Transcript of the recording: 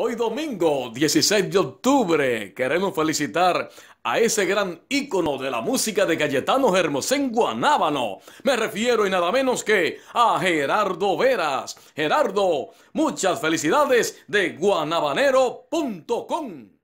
Hoy domingo 16 de octubre queremos felicitar a ese gran ícono de la música de Cayetano Hermosén Guanábano. Me refiero y nada menos que a Gerardo Veras. Gerardo, muchas felicidades de guanabanero.com.